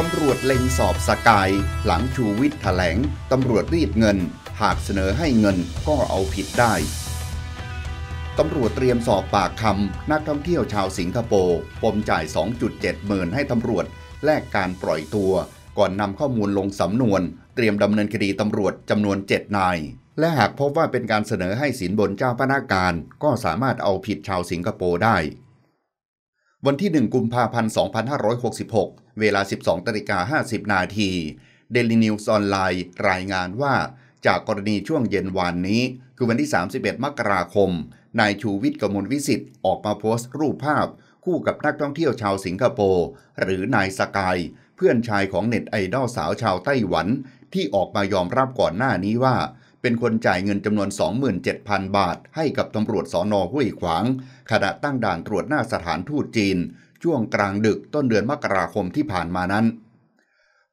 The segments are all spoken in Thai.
ตำรวจเล็งสอบสกาย หลังชูวิทย์แถลง ตำรวจรีดเงิน หากเสนอให้เงินก็เอาผิดได้ ตำรวจเตรียมสอบปากคำ นักท่องเที่ยวชาวสิงคโปร์ปมจ่าย 2.7 หมื่นให้ตำรวจแลกการปล่อยตัวก่อนนำข้อมูลลงสำนวน เตรียมดำเนินคดีตำรวจจำนวน 7 นาย และหากพบว่าเป็นการเสนอให้สินบนเจ้าพนักงานก็สามารถเอาผิดชาวสิงคโปร์ได้วันที่ 1 กุมภาพันธ์ 2566 เวลา 12ตริกา50นาที เดลินิวส์ออนไลน์รายงานว่าจากกรณีช่วงเย็นวานนี้ คือวันที่ 31 มกราคม นายชูวิทย์กมลวิสิทธิ์ออกมาโพสต์ รูปภาพคู่กับนักท่องเที่ยวชาวสิงคโปร์ หรือนายสกาย เพื่อนชายของเน็ตไอดอลสาวชาวไต้หวัน ที่ออกมายอมรับก่อนหน้านี้ว่าเป็นคนจ่ายเงินจำนวน 27,000 บาทให้กับตำรวจสอนอห้วยขวาง ขณะตั้งด่านตรวจหน้าสถานทูตจีน ช่วงกลางดึกต้นเดือนมกราคมที่ผ่านมานั้น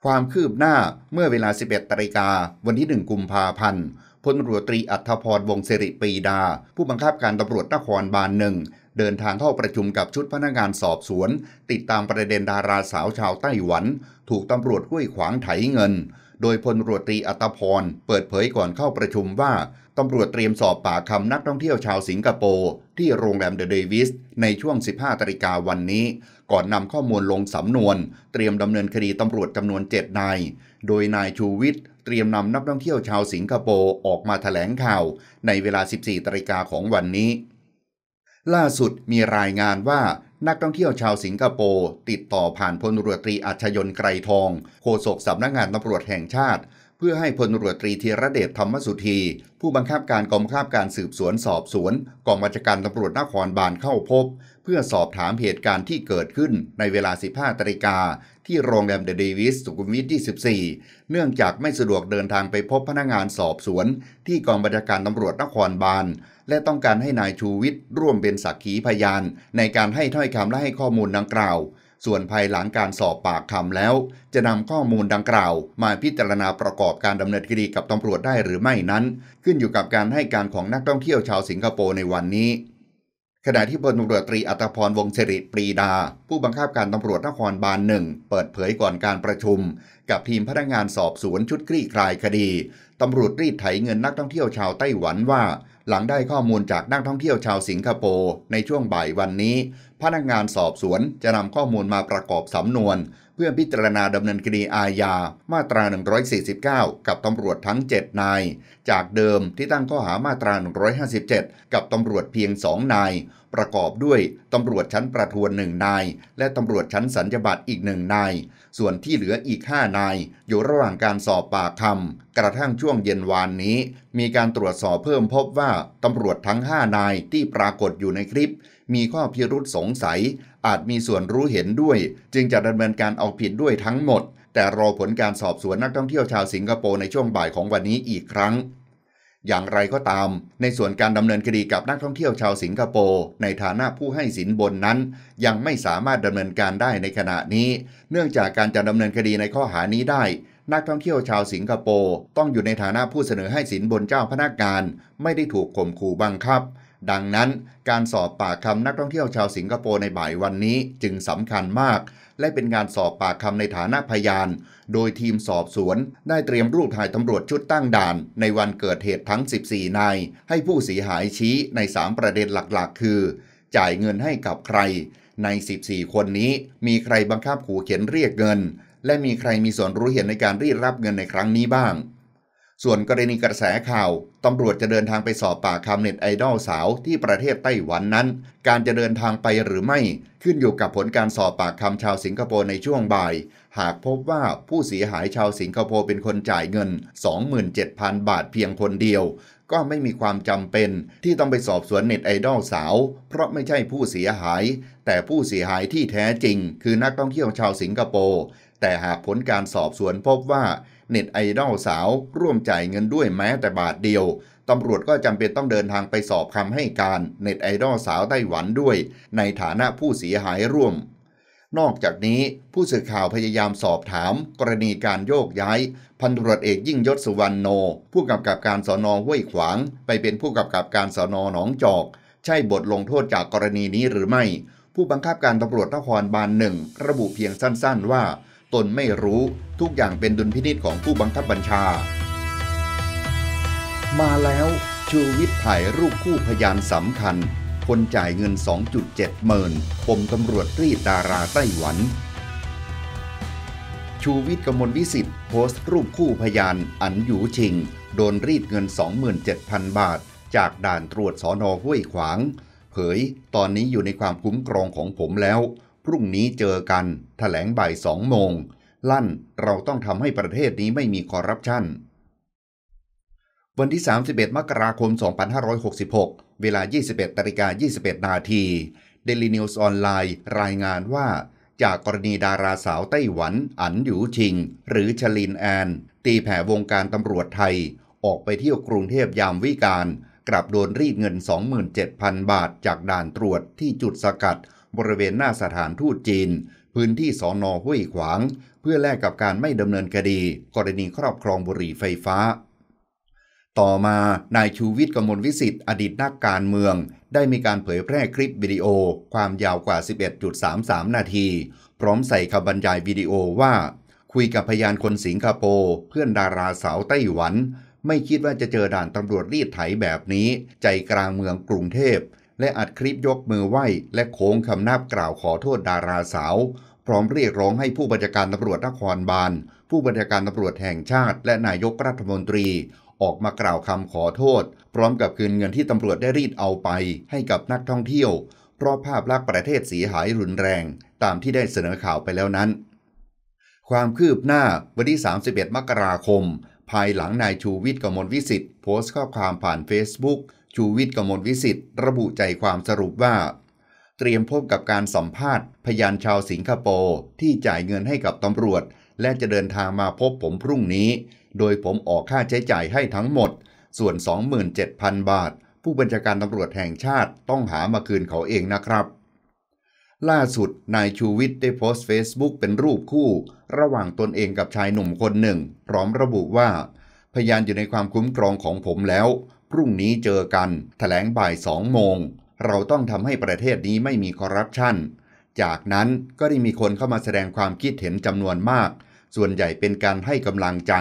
ความคืบหน้าเมื่อเวลา 11 ตริกาวันที่ 1 กุมภาพันธ์ พลตรวจตรีอัธพรวงศิริปีดา ผู้บังคับการตำรวจนครบาลหนึ่ง เดินทางเข้าประชุมกับชุดพนักงานสอบสวน ติดตามประเด็นดาราสาวชาวไต้หวัน ถูกตำรวจห้วยขวางไถเงินโดยพลตรวจตรีอัตพรเปิดเผยก่อนเข้าประชุมว่า ตำรวจเตรียมสอบปากคำนักท่องเที่ยวชาวสิงคโปร์ที่โรงแรมเดอะเดวิส ในช่วง 15 ตริกาวันนี้ ก่อนนำข้อมูลลงสำนวน เตรียมดำเนินคดีตำรวจจำนวน7นายโดยนายชูวิทย์เตรียมนำนักท่องเที่ยวชาวสิงคโปร์ออกมาถแถลงข่าว ในเวลา 14 ตริกาของวันนี้ ล่าสุดมีรายงานว่านักท่องเที่ยวชาวสิงคโปร์ ติดต่อผ่านพลรวตรีอัชยนไกรทองโฆษกสำนักงานตำรวจแห่งชาติ เพื่อให้พลรวตรีธีระเดชธรรมสุธี ผู้บังคับการกองบังคับการสืบสวนสอบสวนกองบัญชาการตำรวจนครบาลเข้าพบ เพื่อสอบถามเหตุการณ์ที่เกิดขึ้นในเวลา 15นาฬิกาที่โรงแรมเดอะเดวิสสุขุมวิท24เนื่องจากไม่สะดวกเดินทางไปพบพนักงานสอบสวน ที่กองบัญชาการตำรวจนครบาล และต้องการให้นายชูวิทย์ร่วมเป็นสักขีพยานในการให้ถ้อยคำและให้ข้อมูลดังกล่าว ส่วนภายหลังการสอบปากคำแล้ว จะนำข้อมูลดังกล่าว มาพิจารณาประกอบการดำเนินคดีกับตำรวจได้หรือไม่นั้น ขึ้นอยู่กับการให้การของนักท่องเที่ยวชาวสิงคโปร์ในวันนี้ขณะที่พลตำรวจตรีอัตพรวงศิริปรีดา ผู้บังคับการตำรวจนครบาลหนึ่ง เปิดเผยก่อนการประชุม กับทีมพนักงานสอบสวนชุดคลี่คลายคดีตำรวจรีดไถเงินนักท่องเที่ยวชาวไต้หวันว่า หลังได้ข้อมูลจากนักท่องเที่ยวชาวสิงคโปร์ในช่วงบ่ายวันนี้พนักงานสอบสวนจะนำข้อมูลมาประกอบสำนวน เพื่อพิจารณาดำเนินคดีอาญามาตรา 149 กับตำรวจทั้ง 7 นาย จากเดิมที่ตั้งข้อหามาตรา 157 กับตำรวจเพียง 2นาย ประกอบด้วยตำรวจชั้นประทวน1นาย และตำรวจชั้นสัญญบัตรอีก1นายส่วนที่เหลืออีก 5 นาย อยู่ระหว่างการสอบปากคำกระทั่งช่วงเย็นวานนี้ มีการตรวจสอบเพิ่มพบว่าตำรวจทั้ง 5 นายที่ปรากฏอยู่ในคลิปมีข้อพิรุษสงสัย อาจมีส่วนรู้เห็นด้วย จึงจะดำเนินการเอาผิดด้วยทั้งหมด แต่รอผลการสอบสวนนักท่องเที่ยวชาวสิงคโปร์ในช่วงบ่ายของวันนี้อีกครั้ง อย่างไรก็ตาม ในส่วนการดำเนินคดีกับนักท่องเที่ยวชาวสิงคโปร์ในฐานะผู้ให้สินบนนั้น ยังไม่สามารถดำเนินการได้ในขณะนี้ เนื่องจากการจะดำเนินคดีในข้อหานี้ได้ นักท่องเที่ยวชาวสิงคโปร์ต้องอยู่ในฐานะผู้เสนอให้สินบนเจ้าพนักงานไม่ได้ถูกข่มขู่บังคับดังนั้นการสอบปากคำนักท่องเที่ยวชาวสิงคโปร์ในบ่ายวันนี้จึงสำคัญมาก และเป็นการสอบปากคำในฐานะพยาน โดยทีมสอบสวนได้เตรียมรูปถ่ายตำรวจชุดตั้งด่านในวันเกิดเหตุทั้ง 14 นายให้ผู้เสียหายชี้ใน 3 ประเด็นหลักๆ คือ จ่ายเงินให้กับใคร ใน 14 คนนี้มีใครบังคับขู่เข็นเรียกเงิน และมีใครมีส่วนรู้เห็นในการรีดรับเงินในครั้งนี้บ้างส่วนกรณีกระแสข่าว ตำรวจจะเดินทางไปสอบปากคำเน็ตไอดอลสาวที่ประเทศไต้หวันนั้น การจะเดินทางไปหรือไม่ ขึ้นอยู่กับผลการสอบปากคำชาวสิงคโปร์ในช่วงบ่าย หากพบว่าผู้เสียหายชาวสิงคโปร์เป็นคนจ่ายเงิน 27,000 บาทเพียงคนเดียวก็ไม่มีความจำเป็นที่ต้องไปสอบสวนเน็ตไอดอลสาวเพราะไม่ใช่ผู้เสียหาย แต่ผู้เสียหายที่แท้จริง คือนักท่องเที่ยวชาวสิงคโปร์แต่หากผลการสอบสวนพบว่า เน็ตไอดอลสาวร่วมจ่ายเงินด้วยแม้แต่บาทเดียว ตำรวจก็จำเป็นต้องเดินทางไปสอบคำให้การเน็ตไอดอลสาวไต้หวันด้วย ในฐานะผู้เสียหายร่วมนอกจากนี้ผู้สื่อข่าวพยายามสอบถาม กรณีการโยกย้าย พันตรวจเอกยิ่งยศสุวรรณโน ผู้กำกับการสอนอห้วยขวาง ไปเป็นผู้กำกับการสอนอหนองจอก ใช่บทลงโทษจากกรณีนี้หรือไม่ ผู้บังคับการตำรวจนครบาลหนึ่งระบุเพียงสั้นๆว่า ตนไม่รู้ทุกอย่างเป็นดุลพินิษของผู้บังคับบัญชา มาแล้วชูวิทย์ถ่ายรูปคู่พยานสำคัญคนจ่ายเงิน 2.7 หมื่นปมตำรวจรีดดาราไต้หวัน ชูวิทย์กมลวิสิทธิ์โพสต์รูปคู่พยาน อันอยู่ชิง โดนรีดเงิน 27,000 บาท จากด่านตรวจสอนอห้วยขวาง เผย ตอนนี้อยู่ในความคุ้มครองของผมแล้ว พรุ่งนี้เจอกันถแถลงบ่ายสองโมง ลั่นเราต้องทำให้ประเทศนี้ไม่มีคอร์รัปชันวันที่ 31 มกราคม 2566 เวลา 21นาิกา21 นาทีเดลีนิวส์ออนไลน์รายงานว่า จากกรณีดาราสาวไต้หวัน อันหยูชิง หรือชลินแอนตีแผ่วงการตำรวจไทย ออกไปเที่ยวกรุงเทพยามวิการ กลับโดนรีดเงิน 27,000 บาทจากด่านตรวจที่จุดสกัด บริเวณหน้าสถานทูตจีน พื้นที่สอนอห้วยขวาง เพื่อแลกกับการไม่ดำเนินคดี กรณีครอบครองบุหรี่ไฟฟ้าต่อมานายชูวิทย์กมลวิสิทธิ์อดีตนักการเมือง ได้มีการเผยแพร่คลิปวิดีโอความยาวกว่า 11.33 นาที พร้อมใส่คำบรรยายวิดีโอว่า คุยกับพยานคนสิงคโปร์ เพื่อนดาราสาวไต้หวัน ไม่คิดว่าจะเจอด่านตำรวจรีดไถแบบนี้ ใจกลางเมืองกรุงเทพ และอัดคลิปยกมือไหว้ และโค้งคำนับกล่าวขอโทษดาราสาว พร้อมเรียกร้องให้ผู้บัญชาการตำรวจนครบาลผู้บัญชาการตำรวจแห่งชาติ และนายกรัฐมนตรีออกมากล่าวคำขอโทษ พร้อมกับคืนเงินที่ตำรวจได้รีดเอาไปให้กับนักท่องเที่ยว เพราะภาพลักษณ์ประเทศเสียหายรุนแรง ตามที่ได้เสนอข่าวไปแล้วนั้น ความคืบหน้าวันที่ 31 มกราคม ภายหลังนายชูวิทย์กมลวิสิทธิ์โพสต์ข้อความผ่าน Facebook ชูวิทย์กมลวิสิทธิ์ระบุใจความสรุปว่า เตรียมพบกับการสัมภาษณ์พยานชาวสิงคโปร์ที่จ่ายเงินให้กับตำรวจ และจะเดินทางมาพบผมพรุ่งนี้โดยผมออกค่าใช้จ่ายให้ทั้งหมด ส่วน 27,000 บาท ผู้บัญชาการตำรวจแห่งชาติต้องหามาคืนเขาเองนะครับ ล่าสุด นายชูวิทย์ได้โพสต์ Facebook เป็นรูปคู่ ระหว่างตนเองกับชายหนุ่มคนหนึ่ง พร้อมระบุว่า พยานอยู่ในความคุ้มครองของผมแล้ว พรุ่งนี้เจอกันถแถลงบ่ายสองโมง เราต้องทำให้ประเทศนี้ไม่มีคอร์รัปชัน จากนั้นก็ได้มีคนเข้ามาแสดงความคิดเห็นจำนวนมาก ส่วนใหญ่เป็นการให้กำลังใจ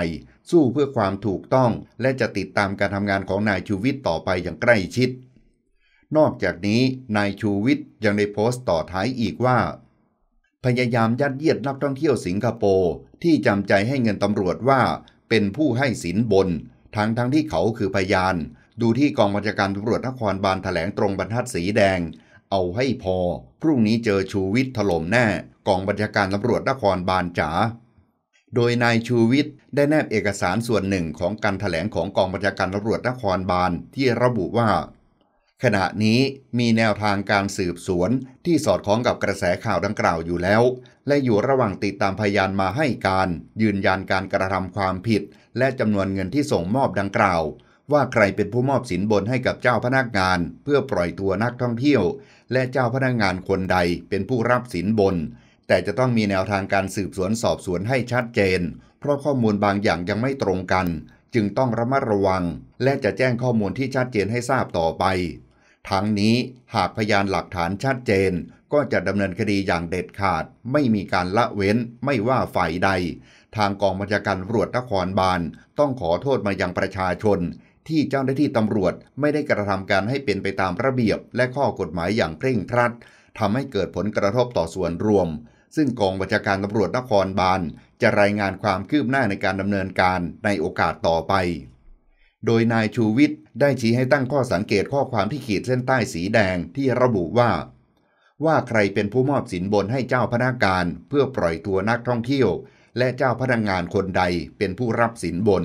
สู้เพื่อความถูกต้องและจะติดตามการทำงานของนายชูวิทย์ต่อไปอย่างใกล้ชิด นอกจากนี้นายชูวิทย์ยังได้โพสต์ต่อท้ายอีกว่า พยายามยัดเยียดนักท่องเที่ยวสิงคโปร์ ที่จำใจให้เงินตำรวจว่าเป็นผู้ให้สินบน ทั้งทั้งที่เขาคือพยานดูที่กองบัญชาการตำรวจนครบาลแถลงตรงบรรทัดสีแดง เอาให้พอ พรุ่งนี้เจอชูวิทย์ถล่มแน่กองบัญชาการตำรวจนครบาลจ๋าโดยนายชูวิทย์ได้แนบเอกสารส่วนหนึ่งของการถแถลงของกองบัญชาการตำรวจนครบาลที่ระบุว่า ขณะนี้มีแนวทางการสืบสวนที่สอดคล้องกับกระแสข่าวดังกล่าวอยู่แล้ว และอยู่ระหว่างติดตามพยานมาให้การยืนยันการกระทำความผิด และจำนวนเงินที่ส่งมอบดังกล่าว ว่าใครเป็นผู้มอบสินบนให้กับเจ้าพนักงาน เพื่อปล่อยตัวนักท่องเที่ยว และเจ้าพนักงานคนใดเป็นผู้รับสินบนแต่จะต้องมีแนวทางการสืบสวนสอบสวนให้ชัดเจน เพราะข้อมูลบางอย่างยังไม่ตรงกัน จึงต้องระมัดระวัง และจะแจ้งข้อมูลที่ ชัดเจนให้ทราบต่อไป ทั้งนี้ หากพยานหลักฐานชัดเจนก็จะดำเนินคดีอย่างเด็ดขาด ไม่มีการละเว้นไม่ว่าฝ่ายใด ทางกองบัญชาการตำรวจนครบาล ต้องขอโทษมายังประชาชน ที่เจ้าหน้าที่ตำรวจ ไม่ได้กระทำการให้เป็นไปตามระเบียบ และข้อกฎหมายอย่างเคร่งครัดทำให้เกิดผลกระทบต่อส่วนรวมซึ่งกองบัญชาการตำรวจนครบาลจะรายงานความคืบหน้าในการดำเนินการในโอกาสต่อไป โดยนายชูวิทย์ได้ชี้ให้ตั้งข้อสังเกตข้อความที่ขีดเส้นใต้สีแดงที่ระบุว่า ว่าใครเป็นผู้มอบสินบนให้เจ้าพนักงานเพื่อปล่อยตัวนักท่องเที่ยว และเจ้าพนักงานคนใดเป็นผู้รับสินบน